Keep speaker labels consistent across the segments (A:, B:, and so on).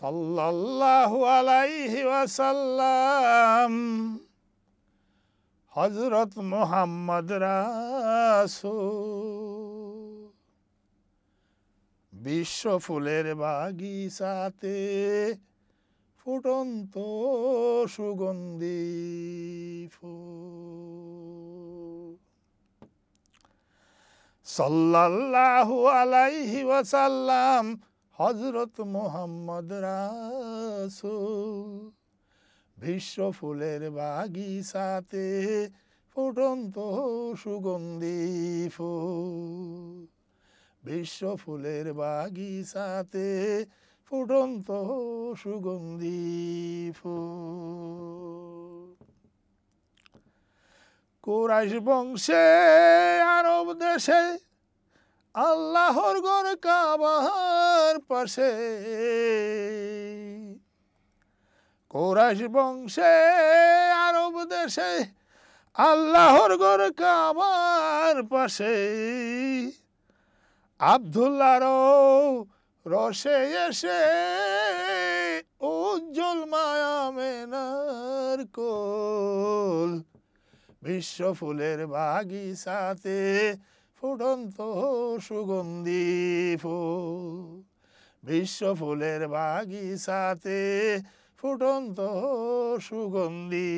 A: সাল্লাল্লাহু আলাইহি ওয়াসাল্লাম হজরত মোহাম্মদ রাসু বিশ্ব ফুলের বাগিচাতে ফুটন্ত সুগন্ধি ফু সাল্লাল্লাহু আলাইহি ওয়াসাল্লাম হজরত মোহাম্মদ রাসুল বিশ্ব ফুলের সাথে ফুটন্ত সুগন্ধি ফুল বিশ্ব ফুলের সাথে ফুটন্ত সুগন্ধি ফুল কোরাইশ বংশে আরব দেশে আল্লাহর গড় কাবার পাশে কোরাস বংশে আরব দেশে আল্লাহর গড় কাবার পাশে আবদুল্লারও রসে এসে উজ্জ্বল মায়ামেনার কোল বিশ্ব ফুলের বাগিচাতে ফুটন্ত সুগন্ধি ফুল বিশ্ব ফুলের বাগিচাতে ফুটন্ত সুগন্ধি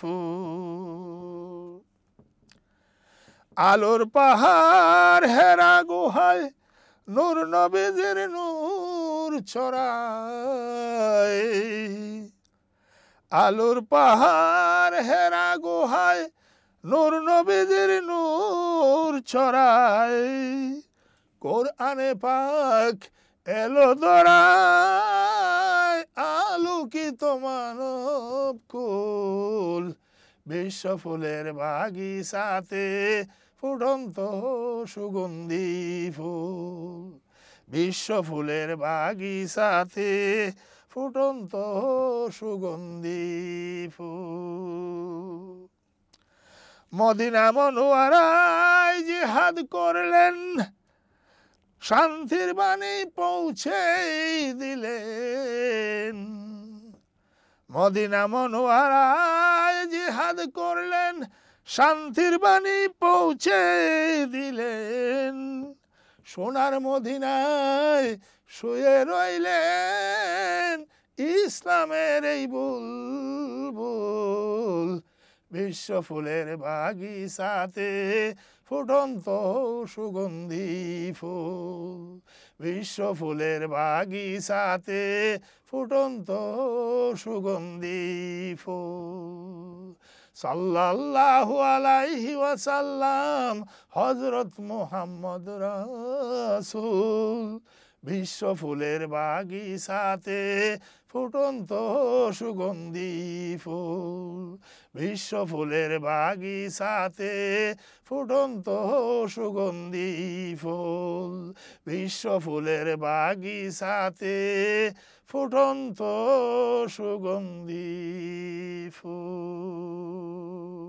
A: ফুল আলোর পাহাড় হেরা গুহায় নূর নবেজের নূর ছড়ায় আলোর পাহাড় হেরা গুহায় নূর নবীজির নূর ছড়ায় কোরআনে পাক এলো দরায় আলোকিত মানব কুল বিশ্ব ফুলের বাগিচাতে ফুটন্ত সুগন্ধি ফুল বিশ্ব ফুলের বাগিচাতে ফুটন্ত সুগন্ধি ফুল মদিনা মনোয়ারায় জিহাদ করলেন শান্তির বাণী পৌঁছে দিলেন মদিনা মনোয়ারায় জিহাদ করলেন শান্তির বাণী পৌঁছে দিলেন সোনার মদিনায় শুয়ে রইলেন ইসলামের এই বুল বিশ্ব ফুলের বাগিচাতে ফুটন্ত সুগন্ধি ফুল বিশ্ব ফুলের বাগিচাতে ফুটন্ত সুগন্ধি ফুল সাল্লাল্লাহু আলাইহি ওয়াসাল্লাম হজরত মোহাম্মদ রাসূল বিশ্ব ফুলের বাগিচাতে ফুটন্ত সুগন্ধি ফুল বিশ্ব ফুলের বাগিচাতে ফুটন্ত সুগন্ধি ফুল বিশ্ব ফুলের বাগিচাতে ফুটন্ত সুগন্ধি ফুল